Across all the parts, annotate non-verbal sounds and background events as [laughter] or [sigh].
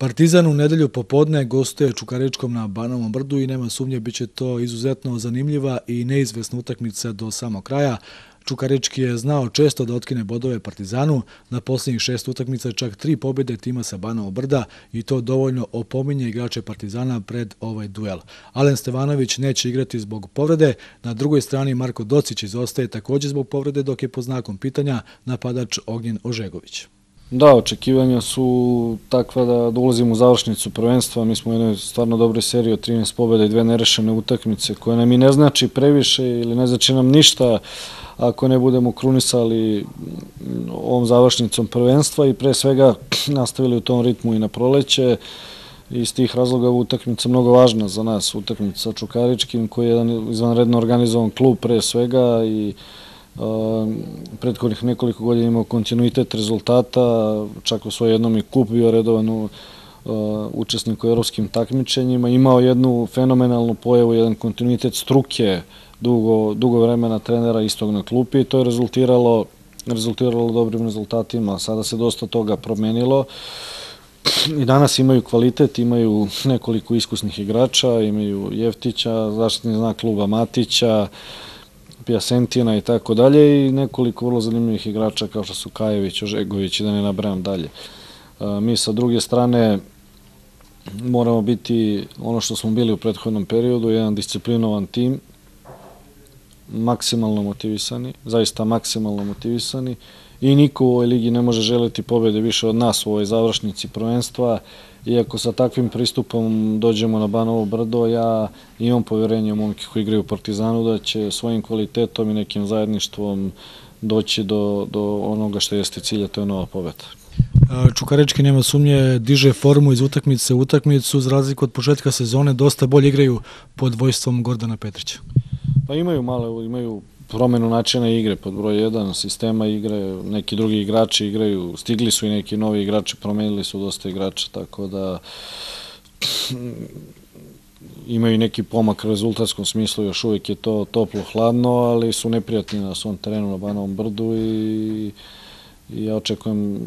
Partizan u nedelju popodne gostuje Čukaričkom na Banovom brdu i nema sumnje bit će to izuzetno zanimljiva i neizvesna utakmica do samog kraja. Čukarički je znao često da otkine bodove Partizanu, na posljednjih šest utakmica čak tri pobjede tima sa Banovog brda i to dovoljno opominje igrače Partizana pred ovaj duel. Alen Stevanović neće igrati zbog povrede, na drugoj strani Marko Docić izostaje također zbog povrede dok je pod znakom pitanja napadač Ognjen Ožegović. Da, očekivanja su takva da, da ulazimo u završnicu prvenstva. Mi smo u jednoj stvarno dobroj seriji od 13 pobjeda i dve nerešene utakmice koje nam i ne znači previše ili ne znači nam ništa ako ne budemo krunisali mm, ovom završnicom prvenstva i pre svega [clears throat] nastavili u tom ritmu i na proleće. Iz tih razloga je utakmica mnogo važna za nas, utakmica sa Čukaričkim koji je jedan izvanredno organizovan klub pre svega i uh, Ehm, prethodnih nekoliko godina imao kontinuitet rezultata, čak u svoj jednom i kup bio redovan u eh, u evropskim takmičenjima, imao jednu fenomenalnu pojavu, jedan kontinuitet struke dugo, dugo vremena trenera istog na klupi i to je rezultiralo rezultiralo dobrim rezultatima. Sada se dosta toga promenilo i danas imaju kvalitet, imaju nekoliko iskusnih igrača, imaju Jeftića, zaštitni znak kluba Matića, Pjasentina i tako dalje i nekoliko vrlo zanimljivih igrača kao što su Kajević, Ožegović i da ne nabrajam dalje. E, mi sa druge strane moramo biti ono što smo bili u prethodnom periodu, jedan disciplinovan tim, maksimalno motivisani, zaista maksimalno motivisani i niko u ovoj ligi ne može želiti pobede više od nas u ovoj završnici prvenstva. Iako sa takvim pristupom dođemo na Banovo brdo, ja imam poverenje u momke koji igraju u Partizanu da će svojim kvalitetom i nekim zajedništvom doći do, do onoga što jeste cilja, to je nova pobeda. Čukarečki nema sumnje, diže formu iz utakmice u utakmicu, za razliku od početka sezone, dosta bolje igraju pod vojstvom Gordana Petrića. Pa imaju male, imaju promenu načina igre, pod broj 1, sistema igre, neki drugi igrači igraju, stigli su i neki novi igrači, promenili su dosta igrača, tako da [clears throat] imaju neki pomak rezultatskom smislu, još uvijek je to toplo, hladno, ali su neprijatni na svom terenu na Banovom brdu i, i ja očekujem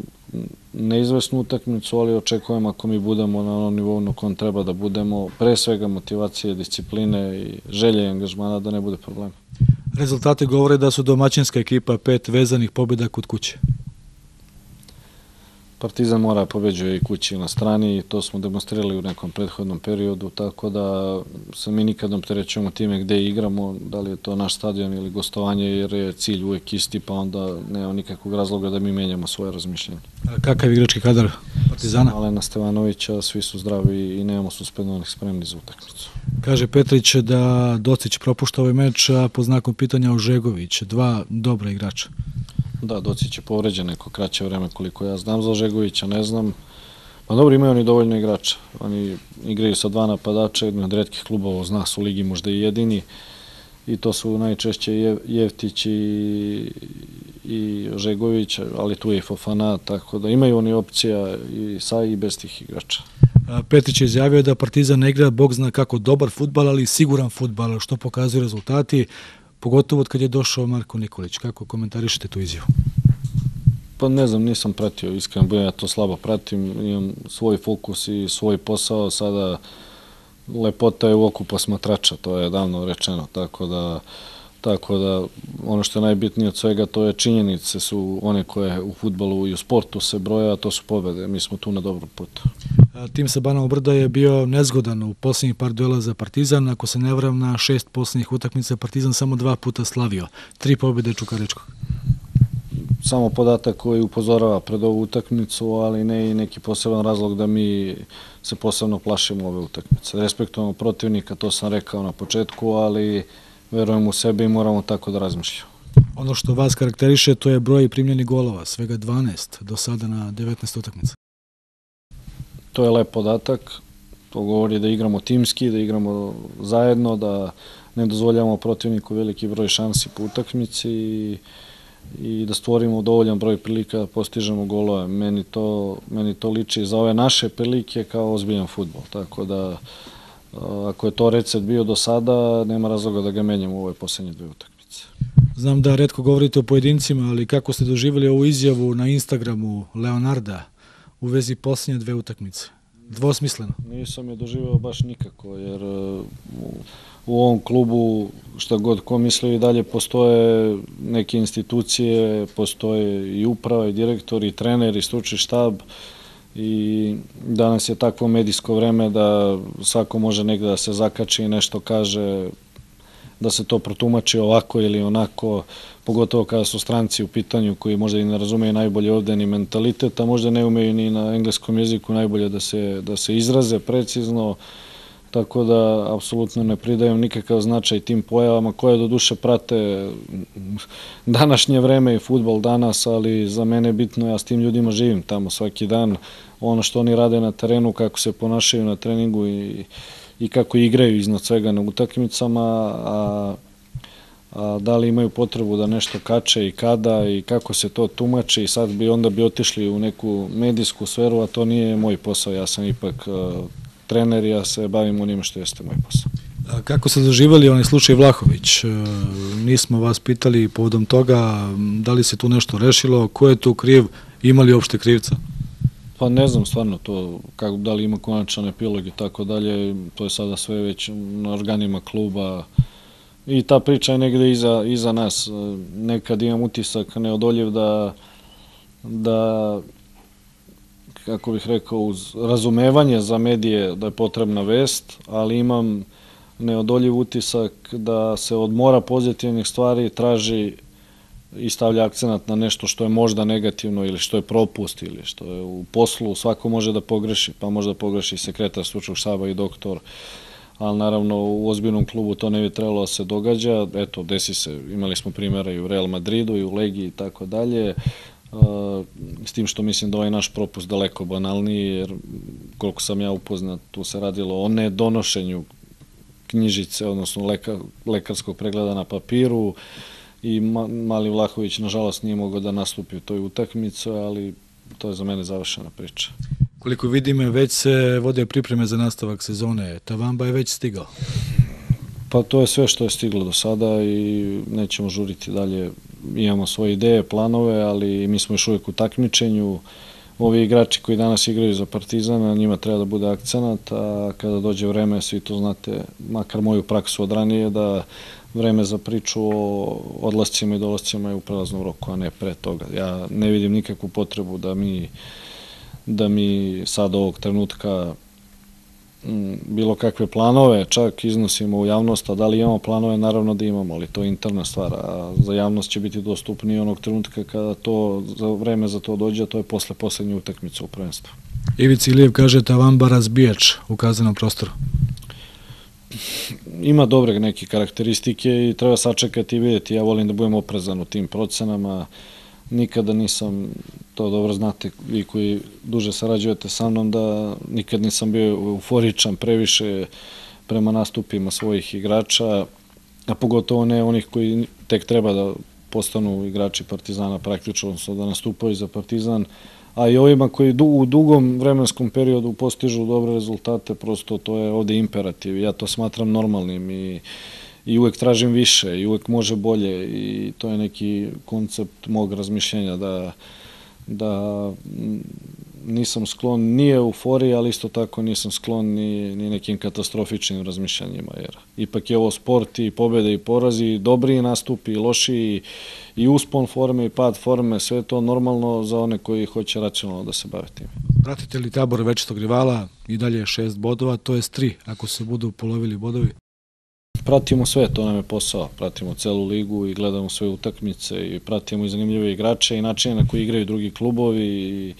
neizvesnu utakmicu, ali očekujem ako mi budemo na onom nivou na kojem treba da budemo, pre svega motivacije, discipline i želje i angažmana da ne bude problema. Rezultati govore da su domaćinska ekipa pet vezanih pobjeda kod kuće. Partizan mora pobeđuje i kući i na strani i to smo demonstrirali u nekom prethodnom periodu, tako da se mi nikad opterećujemo time gde igramo, da li je to naš stadion ili gostovanje, jer je cilj uvek isti, pa onda nema nikakvog razloga da mi menjamo svoje razmišljanje. A kakav igrački kadar Partizana. Alena Stevanovića, svi su zdravi i nemamo suspendovanih spremni za utakmicu. Kaže Petrić da Docić propušta ovaj meč, a po znakom pitanja u Žegović, dva dobra igrača. Da, Docić je povređen neko kraće vreme koliko ja znam za Žegovića, ne znam. Pa dobro, imaju oni dovoljno igrača. Oni igraju sa dva napadača, jedni od redkih klubova uz nas u ligi možda i jedini. I to su najčešće Jevtić i i Žegović, ali tu je Fofana, tako da imaju oni opcija i sa i bez tih igrača. Petrić je izjavio da Partizan ne igra, bog zna kako, dobar futbal, ali siguran futbal, što pokazuju rezultati, pogotovo od kad je došao Marko Nikolić. Kako komentarišete tu izjavu? Pa ne znam, nisam pratio, iskreno, budem ja to slabo pratim, imam svoj fokus i svoj posao, sada lepota je u oku posmatrača, to je davno rečeno, tako da Tako da ono što je najbitnije od svega to je činjenice su one koje u futbalu i u sportu se broja, a to su pobede. Mi smo tu na dobrom putu. Tim sa Sabanov Brda je bio nezgodan u posljednjih par duela za Partizan. Ako se ne vram na šest posljednjih utakmica Partizan samo dva puta slavio. Tri pobede Čukaričkog. Samo podatak koji upozorava pred ovu utakmicu, ali ne i neki poseban razlog da mi se posebno plašimo ove utakmice. Respektujemo protivnika, to sam rekao na početku, ali verujem u sebe i moramo tako da razmišljamo. Ono što vas karakteriše to je broj primljenih golova, svega 12 do sada na 19 utakmica. To je lep podatak, to govori da igramo timski, da igramo zajedno, da ne dozvoljamo protivniku veliki broj šansi po utakmici i, i da stvorimo dovoljan broj prilika da postižemo golove. Meni to, meni to liči za ove naše prilike kao ozbiljan futbol, tako da Uh, ako je to recept bio do sada, nema razloga da ga menjam u ovoj poslednje dve utakmice. Znam da redko govorite o pojedincima, ali kako ste doživjeli ovu izjavu na Instagramu Leonarda u vezi poslednje dve utakmice? Dvosmisleno. Nisam je doživeo baš nikako, jer uh, u ovom klubu šta god ko mislio i dalje postoje neke institucije, postoje i uprava i direktor i trener i stručni štab i danas je takvo medijsko vreme da svako može negde da se zakači i nešto kaže, da se to protumači ovako ili onako, pogotovo kada su stranci u pitanju koji možda i ne razumeju najbolje ovde ni mentalitet, a možda ne umeju ni na engleskom jeziku najbolje da se, da se izraze precizno, tako da apsolutno ne pridajem nikakav značaj tim pojavama koje do duše prate današnje vreme i futbal danas, ali za mene je bitno, ja s tim ljudima živim tamo svaki dan, ono što oni rade na terenu, kako se ponašaju na treningu i, i kako igraju iznad svega na utakmicama, a, a da li imaju potrebu da nešto kače i kada i kako se to tumači i sad bi onda bi otišli u neku medijsku sferu, a to nije moj posao, ja sam ipak a, trener, ja se bavim onim što jeste moj posao. A kako ste doživali onaj slučaj Vlahović? E, nismo vas pitali povodom toga, da li se tu nešto rešilo, ko je tu kriv, imali opšte krivca? Pa ne znam stvarno to, kako, da li ima konačan epilog i tako dalje, to je sada sve već na organima kluba i ta priča je negde iza, iza nas. E, nekad imam utisak neodoljiv da, da kako bih rekao, uz razumevanje za medije da je potrebna vest, ali imam neodoljiv utisak da se od mora pozitivnih stvari traži i stavlja akcenat na nešto što je možda negativno ili što je propust ili što je u poslu, svako može da pogreši, pa možda pogreši sekretar stručnog štaba i doktor, ali naravno u ozbiljnom klubu to ne bi trebalo da se događa, eto, desi se, imali smo primjera i u Real Madridu i u Legiji i tako dalje, s tim što mislim da ovaj naš propust daleko banalniji, jer koliko sam ja upoznat, tu se radilo o nedonošenju knjižice, odnosno leka, lekarskog pregleda na papiru i Ma, Mali Vlahović nažalost nije mogao da nastupi u toj utakmicu, ali to je za mene završena priča. Koliko vidim, već se vode pripreme za nastavak sezone. Tavamba je već stigao. Pa to je sve što je stiglo do sada i nećemo žuriti dalje imamo svoje ideje, planove, ali mi smo još uvijek u takmičenju. Ovi igrači koji danas igraju za Partizana, njima treba da bude akcenat, a kada dođe vreme, svi to znate, makar moju praksu od ranije, da vreme za priču o odlascima i dolascima je u prelaznom roku, a ne pre toga. Ja ne vidim nikakvu potrebu da mi da mi sad ovog trenutka Mm, bilo kakve planove, čak iznosimo u javnost, a da li imamo planove, naravno da imamo, ali to je interna stvar, a za javnost će biti dostupniji onog trenutka kada to, za vreme za to dođe, a to je posle poslednje utakmice u prvenstvu. Ivici Ilijev kaže Tavamba razbijač u kazanom prostoru. Ima dobre neke karakteristike i treba sačekati i vidjeti, ja volim da budem oprezan u tim procenama, nikada nisam, to dobro znate vi koji duže sarađujete sa mnom, da nikad nisam bio euforičan previše prema nastupima svojih igrača, a pogotovo ne onih koji tek treba da postanu igrači Partizana praktično, odnosno da nastupaju za Partizan, a i ovima koji du, u dugom vremenskom periodu postižu dobre rezultate, prosto to je ovde imperativ. Ja to smatram normalnim i uh, i uvek tražim više i uvek može bolje i to je neki koncept mog razmišljenja da da nisam sklon ni euforiji, ali isto tako nisam sklon ni, ni nekim katastrofičnim razmišljanjima, jer ipak je ovo sport i pobede i porazi, i dobri nastupi i loši i, i uspon forme i pad forme, sve to normalno za one koji hoće racionalno da se bave tim. Pratite li tabor večitog rivala i dalje šest bodova, to je tri ako se budu polovili bodovi? pratimo sve, to nam je posao. Pratimo celu ligu i gledamo sve utakmice i pratimo i zanimljive igrače i načine na koji igraju drugi klubovi i,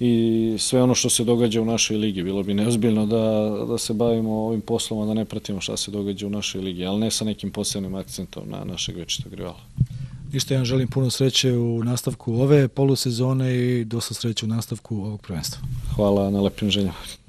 i sve ono što se događa u našoj ligi. Bilo bi neozbiljno da, da se bavimo ovim poslom, a da ne pratimo šta se događa u našoj ligi, ali ne sa nekim posebnim akcentom na našeg večitog rivala. Ništa, ja želim puno sreće u nastavku ove polusezone i dosta sreće u nastavku ovog prvenstva. Hvala na lepim željama.